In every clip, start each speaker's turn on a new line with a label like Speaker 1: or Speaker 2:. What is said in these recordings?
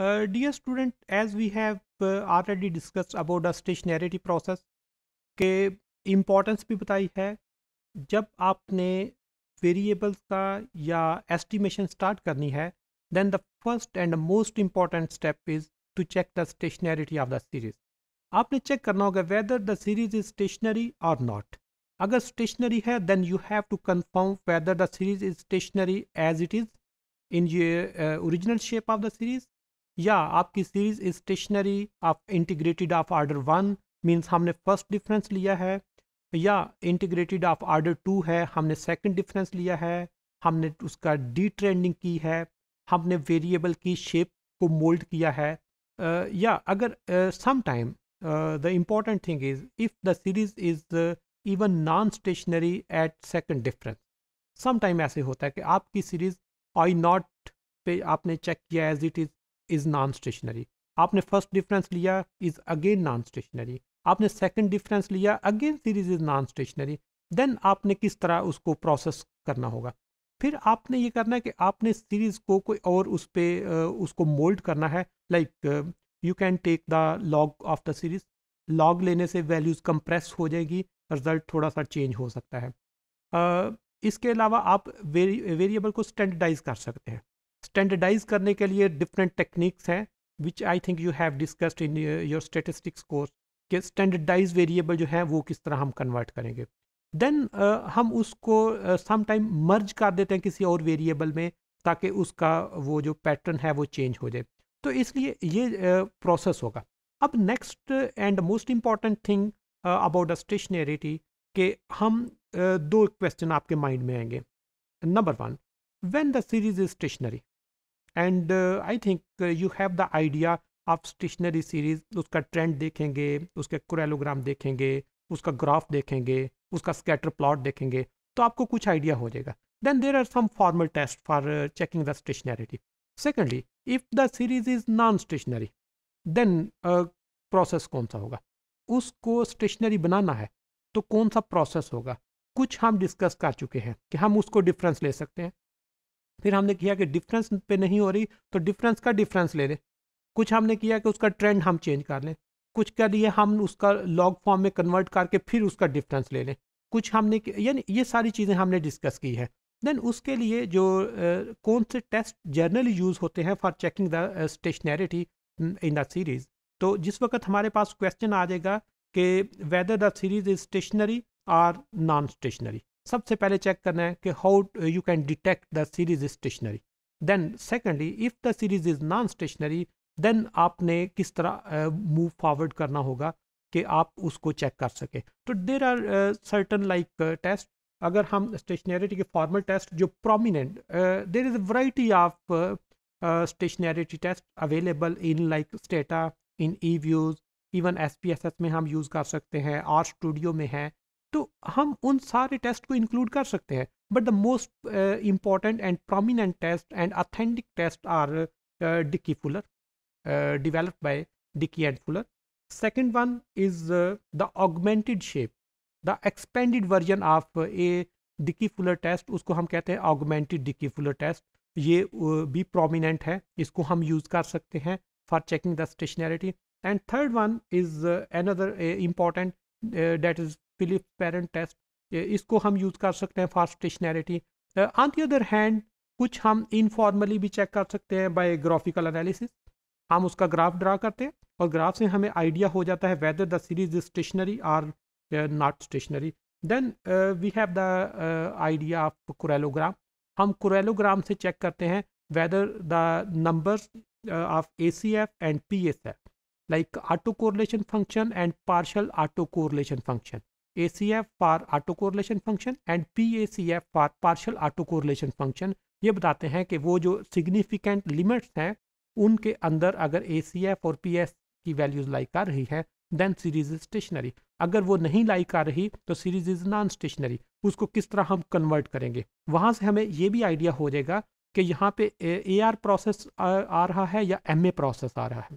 Speaker 1: dear student as we have already discuss about the about process के importance भी बताई है जब आपने वेरिएबल्स का या एस्टिमेशन स्टार्ट करनी है then the first and most important step is to check the stationarity of the series आपने चेक करना होगा whether the series is stationary और नॉट अगर स्टेशनरी है then you have to confirm whether the series is stationary as it is in original shape of the series या आपकी series stationary of integrated of order one means हमने first difference लिया है या integrated of order to है हमने second difference लिया है हमने उसका डी ट्रेंडिंग की है हमने वेरिएबल की शेप को मोल्ड किया है uh, या अगर some time the important thing is if the series is even non stationary at second difference some time ऐसे होता है कि आपकी सीरीज़ आई नॉट पे आपने चेक किया as it is is non stationary आपने फर्स्ट डिफरेंस लिया इज़ अगेन नॉन स्टेशनरी आपने सेकंड डिफरेंस लिया again series is non stationary then आपने किस तरह उसको प्रोसेस करना होगा फिर आपने ये करना है कि आपने सीरीज़ को कोई और उस पर उसको मोल्ड करना है like you can take the log of the series log लेने से वैल्यूज़ कंप्रेस हो जाएगी रिज़ल्ट थोड़ा सा चेंज हो सकता है uh, इसके अलावा आप वेरिएबल को स्टैंडर्डाइज कर सकते हैं स्टैंडर्डाइज करने के लिए डिफरेंट टेक्निक्स हैं which I think you have discussed in your statistics course कि स्टैंडर्डाइज वेरिएबल जो है वो किस तरह हम कन्वर्ट करेंगे देन uh, हम उसको समटाइम uh, मर्ज कर देते हैं किसी और वेरिएबल में ताकि उसका वो जो पैटर्न है वो चेंज हो जाए तो इसलिए ये प्रोसेस uh, होगा अब next and most important thing about the stationarity कि हम uh, दो क्वेश्चन आपके माइंड में आएंगे number one when the series is stationary and I think you have the idea आप स्टेशनरी सीरीज उसका ट्रेंड देखेंगे उसके कुरेलोग्राम देखेंगे उसका ग्राफ देखेंगे उसका स्केटर प्लॉट देखेंगे तो आपको कुछ आइडिया हो जाएगा then there are some formal test for checking the stationarity secondly if the series is non stationary then process कौन सा होगा उसको स्टेशनरी बनाना है तो कौन सा प्रोसेस होगा कुछ हम डिस्कस कर चुके हैं कि हम उसको डिफरेंस ले सकते हैं फिर हमने किया कि डिफरेंस पे नहीं हो रही तो डिफरेंस का डिफरेंस ले लें कुछ हमने किया कि उसका ट्रेंड हम चेंज कर लें कुछ का लिए हम उसका लॉग फॉर्म में कन्वर्ट करके फिर उसका डिफरेंस ले लें कुछ हमने यानी ये सारी चीज़ें हमने डिस्कस की है देन उसके लिए जो आ, कौन से टेस्ट जर्नली यूज़ होते हैं for checking the stationarity in the series तो जिस वक्त हमारे पास क्वेश्चन आ जाएगा कि whether the series is stationary or non stationary सबसे पहले चेक करना है कि how you can detect the series stationary then secondly if the series is non stationary then आपने किस तरह मूव uh, फॉरवर्ड करना होगा कि आप उसको चेक कर सकें तो there are certain like test अगर हम स्टेशनरिटी के फॉर्मल टेस्ट जो prominent there is variety of stationarity test available in like Stata in E views even S P S S में हम यूज़ कर सकते हैं आर स्टूडियो में है तो हम उन सारे टेस्ट को इंक्लूड कर सकते हैं but the most important and prominent test and authentic test are Dickey Fuller develop by Dickey and Fuller second one is the augmented shape the expanded version of a Dickey Fuller test उसको हम कहते हैं augmented Dickey Fuller test ये uh, भी prominent है इसको हम use कर सकते हैं for checking the stationarity and third one is another important that is Phillips Perron test इसको हम यूज़ कर सकते हैं fast stationarity on the other hand कुछ हम इनफॉर्मली भी चेक कर सकते हैं बाय ग्राफिकल एनालिसिस हम उसका ग्राफ ड्रा करते हैं और ग्राफ से हमें आइडिया हो जाता है whether the series is stationary or not stationary then we have the idea of correlogram हम कुरेलोग्राम से चेक करते हैं whether the numbers of A C F and P S F like auto correlation function and partial auto correlation function ACF for autocorrelation function and PACF for partial autocorrelation function ये बताते हैं कि वो जो significant limits हैं उनके अंदर अगर ACF और PS की values लाई कर रही है then series is stationary अगर वो नहीं लाई कर रही तो series is non-stationary उसको किस तरह हम convert करेंगे वहाँ से हमें ये भी idea हो जाएगा कि यहाँ पे AR process आ, आ रहा है या MA process आ रहा है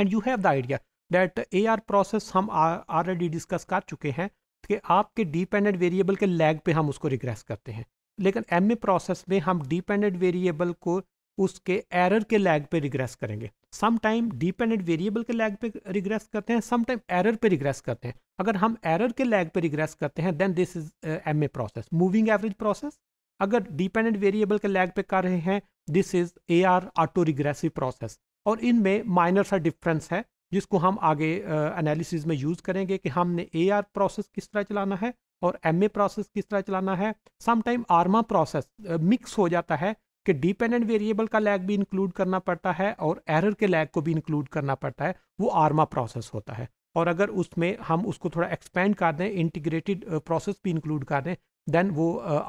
Speaker 1: and you have the idea that A R process हम ऑलरेडी डिस्कस कर चुके हैं कि आपके डिपेंडेंट वेरिएबल के लैग पे हम उसको रिग्रेस करते हैं लेकिन एम प्रोसेस में हम डिपेंडेंट वेरिएबल को उसके एरर के लैग पे रिग्रेस करेंगे सम टाइम डिपेंडेंट वेरिएबल के लैग पे रिग्रेस करते हैं सम टाइम एरर पे रिग्रेस करते हैं अगर हम एरर के लैग पे रिग्रेस करते हैं then this is M A process moving average process अगर डिपेंडेंट वेरिएबल के लैग पे कर रहे हैं this is A R auto regressive process और इनमें माइनर सा डिफरेंस है जिसको हम आगे एनालिसिस में यूज़ करेंगे कि हमने ए आर प्रोसेस किस तरह चलाना है और एम ए प्रोसेस किस तरह चलाना है समटाइम आर्मा प्रोसेस मिक्स हो जाता है कि डिपेंडेंट वेरिएबल का लैग भी इंक्लूड करना पड़ता है और एरर के लैग को भी इंक्लूड करना पड़ता है वो आर्मा प्रोसेस होता है और अगर उसमें हम उसको थोड़ा एक्सपेंड कर दें इंटीग्रेटेड प्रोसेस भी इंक्लूड कर दें देन वो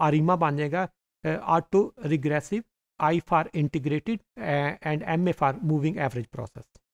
Speaker 1: आरिमा बन जाएगा auto regressive I for integrated and M A for moving average process